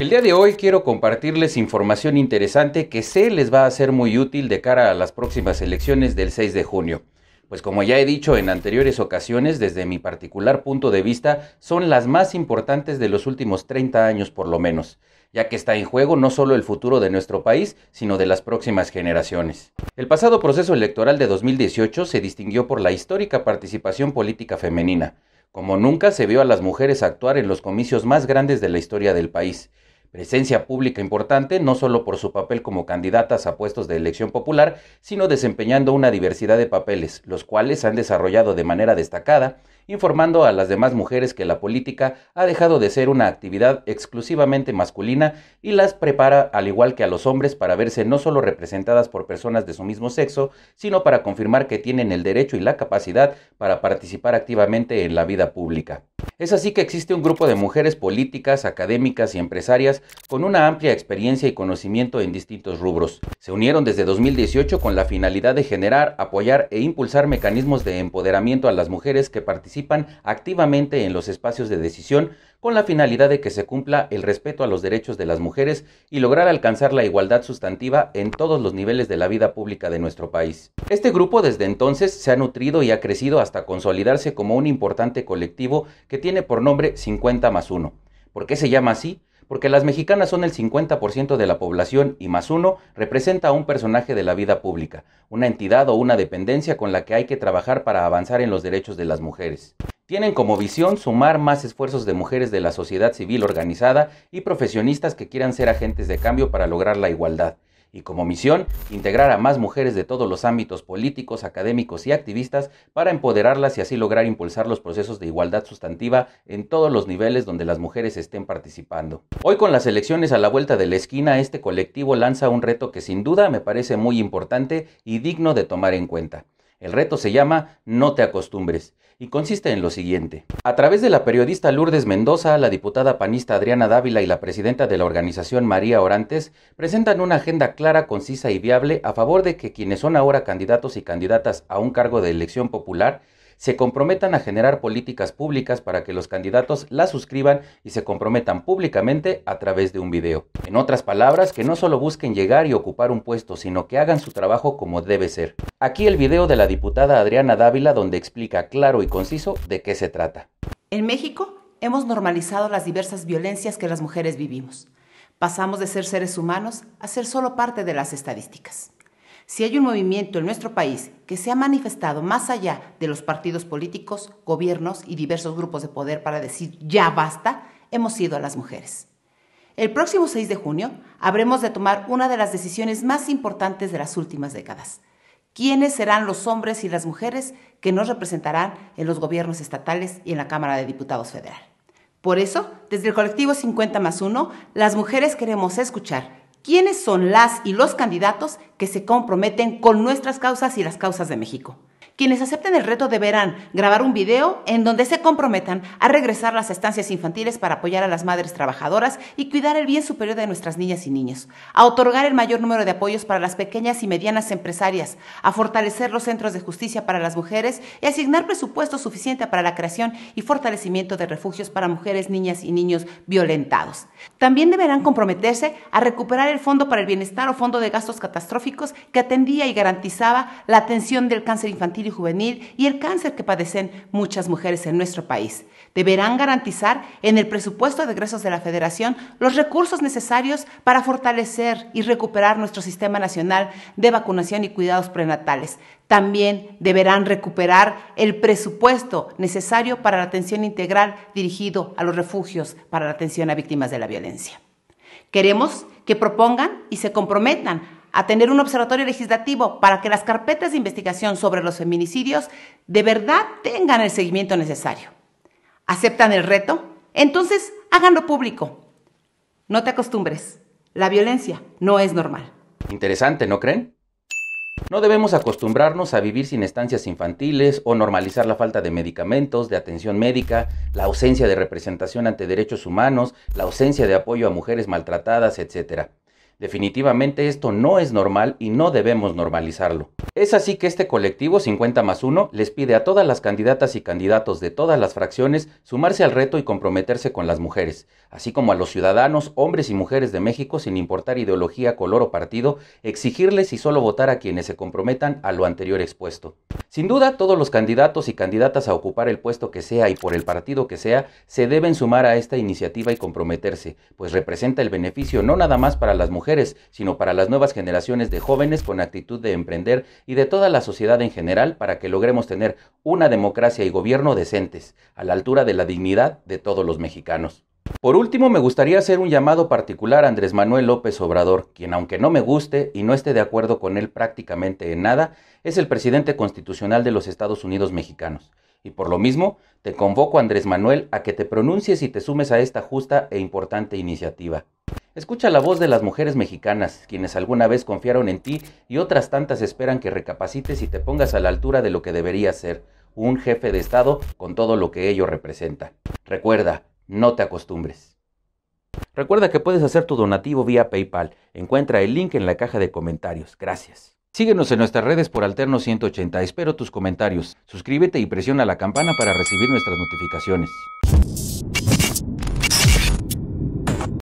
El día de hoy quiero compartirles información interesante que sé les va a ser muy útil de cara a las próximas elecciones del 6 de junio. Pues como ya he dicho en anteriores ocasiones, desde mi particular punto de vista, son las más importantes de los últimos 30 años por lo menos, ya que está en juego no solo el futuro de nuestro país, sino de las próximas generaciones. El pasado proceso electoral de 2018 se distinguió por la histórica participación política femenina como nunca se vio a las mujeres actuar en los comicios más grandes de la historia del país, presencia pública importante, no solo por su papel como candidatas a puestos de elección popular, sino desempeñando una diversidad de papeles, los cuales han desarrollado de manera destacada, informando a las demás mujeres que la política ha dejado de ser una actividad exclusivamente masculina y las prepara al igual que a los hombres para verse no solo representadas por personas de su mismo sexo, sino para confirmar que tienen el derecho y la capacidad para participar activamente en la vida pública. Es así que existe un grupo de mujeres políticas, académicas y empresarias con una amplia experiencia y conocimiento en distintos rubros. Se unieron desde 2018 con la finalidad de generar, apoyar e impulsar mecanismos de empoderamiento a las mujeres que participan activamente en los espacios de decisión con la finalidad de que se cumpla el respeto a los derechos de las mujeres y lograr alcanzar la igualdad sustantiva en todos los niveles de la vida pública de nuestro país. Este grupo desde entonces se ha nutrido y ha crecido hasta consolidarse como un importante colectivo que tiene por nombre 50 más 1. ¿Por qué se llama así? Porque las mexicanas son el 50% de la población y más uno representa a un personaje de la vida pública, una entidad o una dependencia con la que hay que trabajar para avanzar en los derechos de las mujeres. Tienen como visión sumar más esfuerzos de mujeres de la sociedad civil organizada y profesionistas que quieran ser agentes de cambio para lograr la igualdad. Y como misión, integrar a más mujeres de todos los ámbitos políticos, académicos y activistas para empoderarlas y así lograr impulsar los procesos de igualdad sustantiva en todos los niveles donde las mujeres estén participando. Hoy con las elecciones a la vuelta de la esquina, este colectivo lanza un reto que sin duda me parece muy importante y digno de tomar en cuenta. El reto se llama No te acostumbres y consiste en lo siguiente. A través de la periodista Lourdes Mendoza, la diputada panista Adriana Dávila y la presidenta de la organización María Orantes presentan una agenda clara, concisa y viable a favor de que quienes son ahora candidatos y candidatas a un cargo de elección popular se comprometan a generar políticas públicas para que los candidatos las suscriban y se comprometan públicamente a través de un video. En otras palabras, que no solo busquen llegar y ocupar un puesto, sino que hagan su trabajo como debe ser. Aquí el video de la diputada Adriana Dávila donde explica claro y conciso de qué se trata. En México hemos normalizado las diversas violencias que las mujeres vivimos. Pasamos de ser seres humanos a ser solo parte de las estadísticas. Si hay un movimiento en nuestro país que se ha manifestado más allá de los partidos políticos, gobiernos y diversos grupos de poder para decir ya basta, hemos sido a las mujeres. El próximo 6 de junio habremos de tomar una de las decisiones más importantes de las últimas décadas. ¿Quiénes serán los hombres y las mujeres que nos representarán en los gobiernos estatales y en la Cámara de Diputados Federal? Por eso, desde el colectivo 50 más 1, las mujeres queremos escuchar quiénes son las y los candidatos que se comprometen con nuestras causas y las causas de México. Quienes acepten el reto deberán grabar un video en donde se comprometan a regresar las estancias infantiles para apoyar a las madres trabajadoras y cuidar el bien superior de nuestras niñas y niños, a otorgar el mayor número de apoyos para las pequeñas y medianas empresarias, a fortalecer los centros de justicia para las mujeres y asignar presupuesto suficiente para la creación y fortalecimiento de refugios para mujeres, niñas y niños violentados. También deberán comprometerse a recuperar el Fondo para el Bienestar o Fondo de Gastos Catastróficos que atendía y garantizaba la atención del cáncer infantil juvenil y el cáncer que padecen muchas mujeres en nuestro país. Deberán garantizar en el presupuesto de egresos de la Federación los recursos necesarios para fortalecer y recuperar nuestro sistema nacional de vacunación y cuidados prenatales. También deberán recuperar el presupuesto necesario para la atención integral dirigido a los refugios para la atención a víctimas de la violencia. Queremos que propongan y se comprometan a tener un observatorio legislativo para que las carpetas de investigación sobre los feminicidios de verdad tengan el seguimiento necesario. ¿Aceptan el reto? Entonces, háganlo público. No te acostumbres. La violencia no es normal. Interesante, ¿no creen? No debemos acostumbrarnos a vivir sin estancias infantiles o normalizar la falta de medicamentos, de atención médica, la ausencia de representación ante derechos humanos, la ausencia de apoyo a mujeres maltratadas, etc. Definitivamente esto no es normal y no debemos normalizarlo. Es así que este colectivo 50 más 1 les pide a todas las candidatas y candidatos de todas las fracciones sumarse al reto y comprometerse con las mujeres, así como a los ciudadanos, hombres y mujeres de México sin importar ideología, color o partido, exigirles y solo votar a quienes se comprometan a lo anterior expuesto. Sin duda, todos los candidatos y candidatas a ocupar el puesto que sea y por el partido que sea se deben sumar a esta iniciativa y comprometerse, pues representa el beneficio no nada más para las mujeres, sino para las nuevas generaciones de jóvenes con actitud de emprender y de toda la sociedad en general para que logremos tener una democracia y gobierno decentes, a la altura de la dignidad de todos los mexicanos. Por último, me gustaría hacer un llamado particular a Andrés Manuel López Obrador, quien aunque no me guste y no esté de acuerdo con él prácticamente en nada, es el presidente constitucional de los Estados Unidos mexicanos. Y por lo mismo, te convoco, Andrés Manuel, a que te pronuncies y te sumes a esta justa e importante iniciativa. Escucha la voz de las mujeres mexicanas, quienes alguna vez confiaron en ti y otras tantas esperan que recapacites y te pongas a la altura de lo que debería ser un jefe de Estado con todo lo que ello representa. Recuerda, no te acostumbres. Recuerda que puedes hacer tu donativo vía PayPal. Encuentra el link en la caja de comentarios. Gracias. Síguenos en nuestras redes por Alterno 180. Espero tus comentarios. Suscríbete y presiona la campana para recibir nuestras notificaciones.